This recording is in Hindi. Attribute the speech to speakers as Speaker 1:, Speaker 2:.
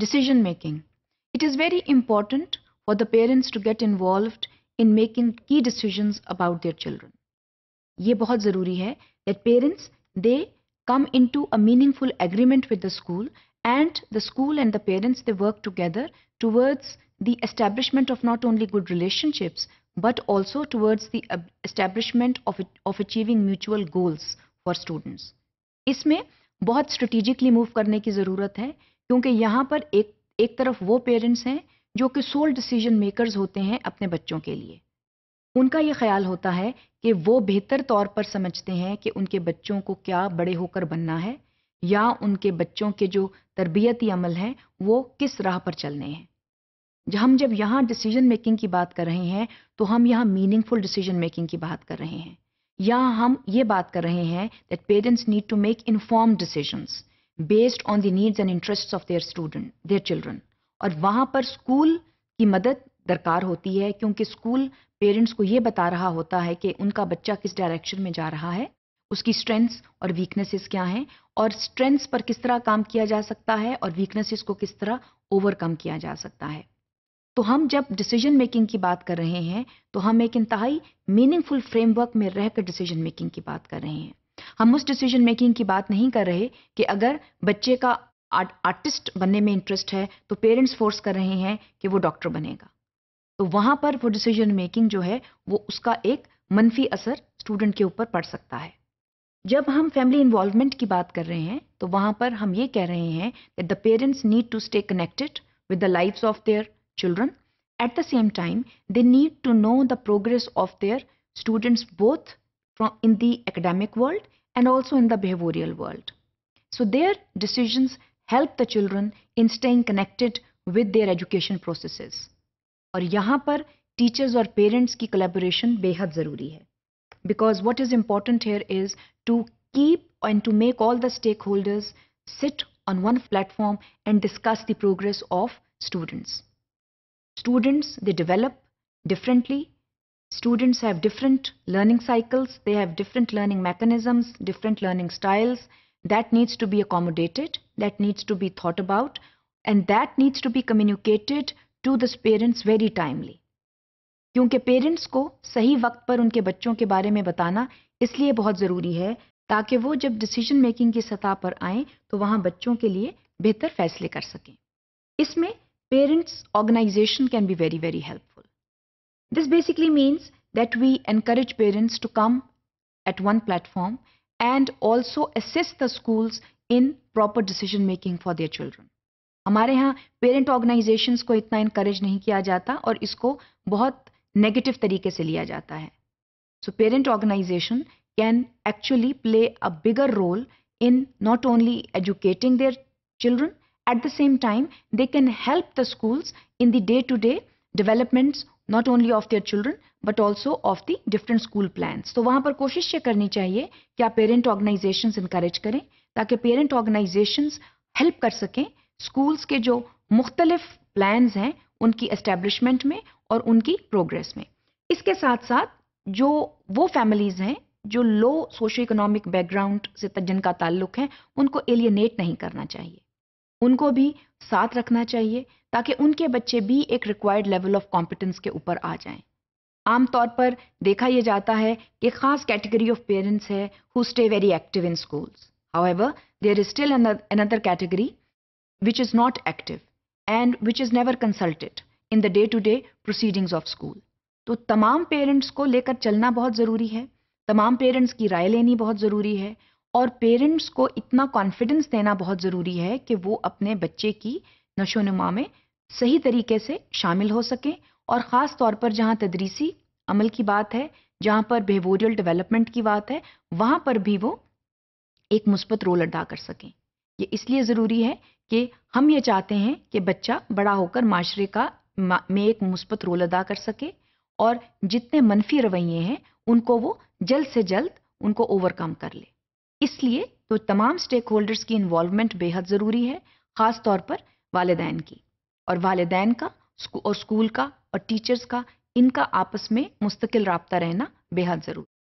Speaker 1: decision making. It is very important for the parents to get involved in making key decisions about their children. ये बहुत ज़रूरी है that parents they come into a meaningful agreement with the school and the school and the parents they work together towards the establishment of not only good relationships but also towards the establishment of, of achieving mutual goals for students. इसमें बहुत strategically move करने की ज़रूरत है क्योंकि यहाँ पर एक एक तरफ वो पेरेंट्स हैं जो कि सोल डिसीजन मेकर्स होते हैं अपने बच्चों के लिए उनका ये ख्याल होता है कि वो बेहतर तौर पर समझते हैं कि उनके बच्चों को क्या बड़े होकर बनना है या उनके बच्चों के जो तरबियती अमल हैं वो किस राह पर चलने हैं हम जब यहाँ डिसीजन मेकिंग की बात कर रहे हैं तो हम यहाँ मीनिंगफुल डिसीजन मेकिंग की बात कर रहे हैं या हम ये बात कर रहे हैं that parents need to make inform decisions based on the needs and interests of their student their children और वहाँ पर स्कूल की मदद दरकार होती है क्योंकि स्कूल पेरेंट्स को ये बता रहा होता है कि उनका बच्चा किस डायरेक्शन में जा रहा है उसकी स्ट्रेंथ्स और वीकनेसेस क्या हैं और स्ट्रेंथ्स पर किस तरह काम किया जा सकता है और वीकनेसेस को किस तरह ओवरकम किया जा सकता है तो हम जब डिसीजन मेकिंग की बात कर रहे हैं तो हम एक इंतहाई मीनिंगफुल फ्रेमवर्क में रहकर डिसीजन मेकिंग की बात कर रहे हैं हम उस डिसीजन मेकिंग की बात नहीं कर रहे कि अगर बच्चे का आर्टिस्ट बनने में इंटरेस्ट है तो पेरेंट्स फोर्स कर रहे हैं कि वो डॉक्टर बनेगा तो वहाँ पर वो डिसीजन मेकिंग जो है वो उसका एक मनफी असर स्टूडेंट के ऊपर पड़ सकता है जब हम फैमिली इन्वॉल्वमेंट की बात कर रहे हैं तो वहाँ पर हम ये कह रहे हैं कि the parents need to stay connected with the life of their children at the same time they need to know the progress of their students both from in the academic world and also in the behavioral world. So their decisions help the children in staying connected with their education processes. और यहाँ पर teachers और parents की collaboration बेहद ज़रूरी है because what is important here is to keep and to make all the stakeholders sit on one platform and discuss the progress of students. Students, they develop differently Students have different learning cycles, they have different learning mechanisms, different learning styles. That needs to be accommodated, that needs to be thought about, and that needs to be communicated to the parents very timely. क्योंकि पेरेंट्स को सही वक्त पर उनके बच्चों के बारे में बताना इसलिए बहुत ज़रूरी है ताकि वो जब डिसीजन मेकिंग की सतह पर आएँ तो वहाँ बच्चों के लिए बेहतर फैसले कर सकें इसमें parents organization can be very very helpful This basically means that we encourage parents to come at one platform and also assist the schools in proper decision making for their children. हमारे यहाँ पेरेंट ऑर्गेनाइजेशंस को इतना इनक्रेज नहीं किया जाता और इसको बहुत नेगेटिव तरीके से लिया जाता है so parent organization can actually play a bigger role in not only educating their children, at the same time, they can help the schools in the day-to-day -day developments not only of their children but also of the different school plan तो वहाँ पर कोशिश ये करनी चाहिए कि आप पेरेंट ऑर्गेनाइजेशन इंकरेज करें ताकि पेरेंट ऑर्गेनाइजेशन हेल्प कर सकें स्कूल्स के जो मुख्तलिफ प्लान हैं उनकी एस्टेब्लिशमेंट में और उनकी प्रोग्रेस में इसके साथ साथ जो वो फैमिलीज़ हैं जो लो सोशो इकोनॉमिक बैकग्राउंड से जिनका ताल्लुक है उनको एलियनेट नहीं करना चाहिए उनको भी साथ रखना चाहिए ताकि उनके बच्चे भी एक रिक्वायर्ड लेवल ऑफ कॉम्पिटेंस के ऊपर आ जाएं। आमतौर पर देखा यह जाता है कि खास कैटेगरी ऑफ पेरेंट्स है who stay very active in schools however there is still another category which is not active and which is never consulted in the day to day proceedings of school तो तमाम पेरेंट्स को लेकर चलना बहुत ज़रूरी है तमाम पेरेंट्स की राय लेनी बहुत ज़रूरी है और पेरेंट्स को इतना कॉन्फिडेंस देना बहुत ज़रूरी है कि वो अपने बच्चे की नशोनुमा में सही तरीके से शामिल हो सकें और ख़ास तौर पर जहाँ तदरीसी अमल की बात है जहाँ पर बेहोरियल डेवलपमेंट की बात है वहाँ पर भी वो एक मुस्बत रोल अदा कर सकें ये इसलिए ज़रूरी है कि हम ये चाहते हैं कि बच्चा बड़ा होकर माशरे का में एक मुस्बत रोल अदा कर सके और जितने मनफी रवैये हैं उनको वो जल्द से जल्द उनको ओवरकम कर ले इसलिए तो तमाम स्टेक होल्डर्स की इन्वॉल्वमेंट बेहद ज़रूरी है ख़ास तौर पर वालदेन की और वालदेन का और स्कूल का और टीचर्स का इनका आपस में मुस्तकिल रहना बेहद ज़रूरी